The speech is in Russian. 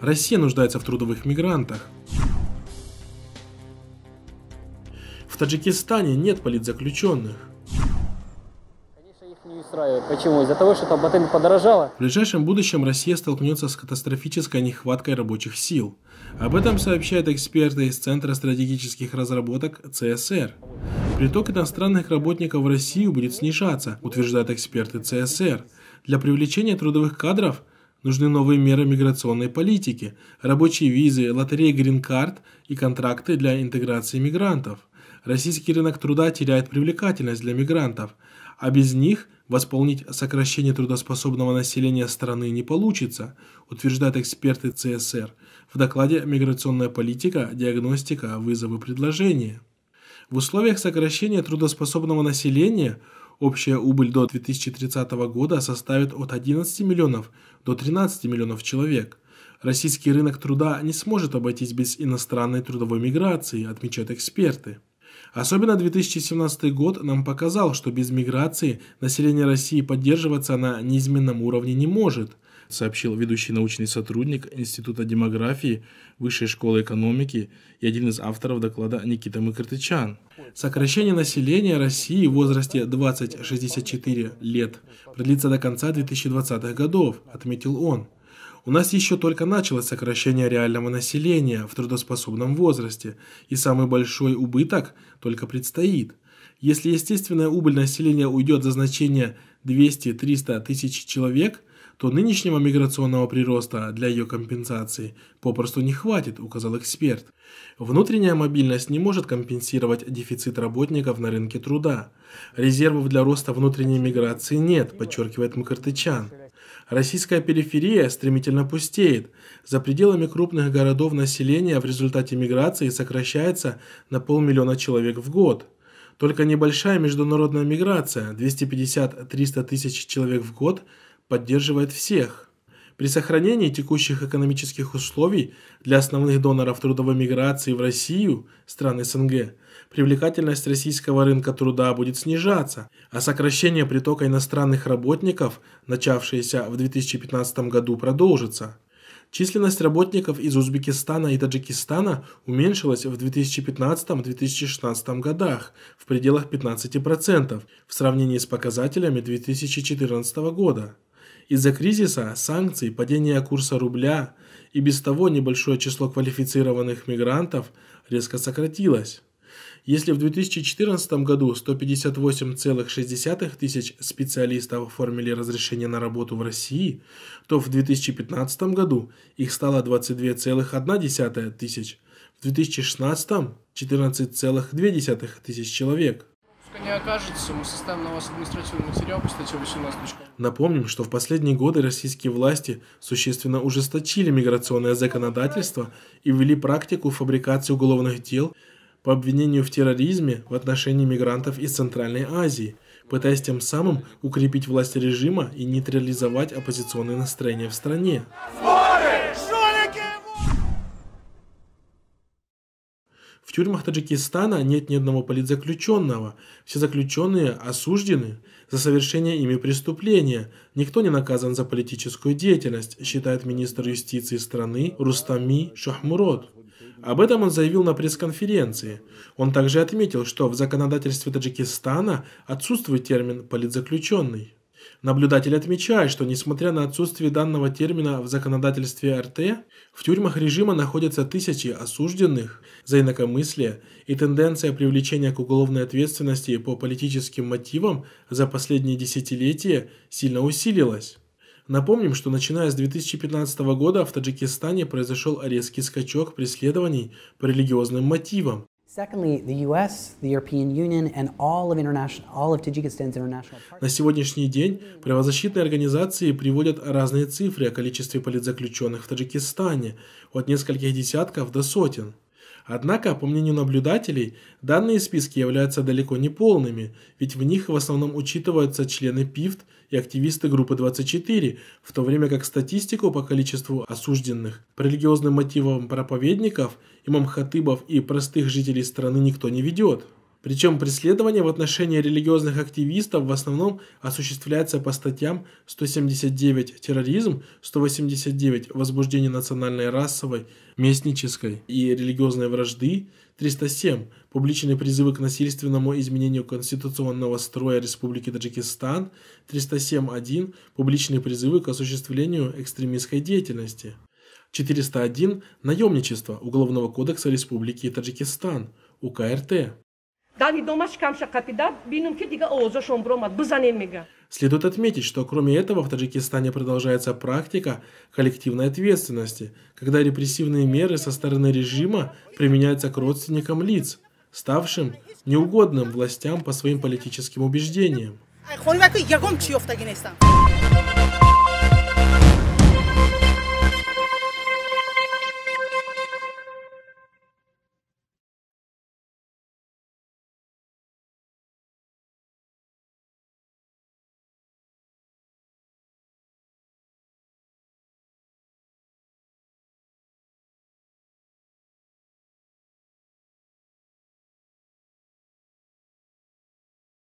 Россия нуждается в трудовых мигрантах. В Таджикистане нет политзаключенных. Почему? Из-за того, что там ботель подорожала? В ближайшем будущем Россия столкнется с катастрофической нехваткой рабочих сил. Об этом сообщают эксперты из Центра стратегических разработок ЦСР. Приток иностранных работников в Россию будет снижаться, утверждают эксперты ЦСР. Для привлечения трудовых кадров – Нужны новые меры миграционной политики, рабочие визы, лотереи грин-карт и контракты для интеграции мигрантов. Российский рынок труда теряет привлекательность для мигрантов, а без них восполнить сокращение трудоспособного населения страны не получится, утверждают эксперты ЦСР в докладе «Миграционная политика. Диагностика. Вызовы предложения». В условиях сокращения трудоспособного населения – Общая убыль до 2030 года составит от 11 миллионов до 13 миллионов человек. Российский рынок труда не сможет обойтись без иностранной трудовой миграции, отмечают эксперты. Особенно 2017 год нам показал, что без миграции население России поддерживаться на неизменном уровне не может – сообщил ведущий научный сотрудник Института демографии Высшей школы экономики и один из авторов доклада Никита Микртычан. Сокращение населения России в возрасте 20-64 лет продлится до конца 2020-х годов, отметил он. У нас еще только началось сокращение реального населения в трудоспособном возрасте, и самый большой убыток только предстоит. Если естественная убыль населения уйдет за значение 200-300 тысяч человек, то нынешнего миграционного прироста для ее компенсации попросту не хватит, указал эксперт. Внутренняя мобильность не может компенсировать дефицит работников на рынке труда. Резервов для роста внутренней миграции нет, подчеркивает Макартычан. Российская периферия стремительно пустеет. За пределами крупных городов население в результате миграции сокращается на полмиллиона человек в год. Только небольшая международная миграция, 250-300 тысяч человек в год – поддерживает всех. При сохранении текущих экономических условий для основных доноров трудовой миграции в Россию, страны СНГ, привлекательность российского рынка труда будет снижаться, а сокращение притока иностранных работников, начавшееся в 2015 году, продолжится. Численность работников из Узбекистана и Таджикистана уменьшилась в 2015-2016 годах в пределах 15% в сравнении с показателями 2014 года. Из-за кризиса, санкций, падения курса рубля и без того небольшое число квалифицированных мигрантов резко сократилось. Если в 2014 году 158,6 тысяч специалистов оформили разрешение на работу в России, то в 2015 году их стало 22,1 тысяч, в 2016 – 14,2 тысяч человек не окажется, мы составим на вас административный материал по статье 18. Напомним, что в последние годы российские власти существенно ужесточили миграционное законодательство и ввели практику фабрикации уголовных дел по обвинению в терроризме в отношении мигрантов из Центральной Азии, пытаясь тем самым укрепить власть режима и нейтрализовать оппозиционные настроения в стране. В тюрьмах Таджикистана нет ни одного политзаключенного. Все заключенные осуждены за совершение ими преступления. Никто не наказан за политическую деятельность, считает министр юстиции страны Рустами Шахмурод. Об этом он заявил на пресс-конференции. Он также отметил, что в законодательстве Таджикистана отсутствует термин «политзаключенный». Наблюдатель отмечает, что несмотря на отсутствие данного термина в законодательстве РТ, в тюрьмах режима находятся тысячи осужденных за инакомыслие, и тенденция привлечения к уголовной ответственности по политическим мотивам за последние десятилетия сильно усилилась. Напомним, что начиная с 2015 года в Таджикистане произошел резкий скачок преследований по религиозным мотивам. На сегодняшний день правозащитные организации приводят разные цифры о количестве политзаключенных в Таджикистане, от нескольких десятков до сотен. Однако, по мнению наблюдателей, данные списки являются далеко не полными, ведь в них в основном учитываются члены ПИФТ и активисты группы 24, в то время как статистику по количеству осужденных по религиозным мотивам проповедников, имам-хатыбов и простых жителей страны никто не ведет. Причем преследование в отношении религиозных активистов в основном осуществляется по статьям 179 «Терроризм», 189 «Возбуждение национальной расовой, местнической и религиозной вражды», 307 «Публичные призывы к насильственному изменению конституционного строя Республики Таджикистан», 307.1 «Публичные призывы к осуществлению экстремистской деятельности». 401 «Наемничество» Уголовного кодекса Республики Таджикистан, (УКРТ). Следует отметить, что кроме этого в Таджикистане продолжается практика коллективной ответственности, когда репрессивные меры со стороны режима применяются к родственникам лиц, ставшим неугодным властям по своим политическим убеждениям.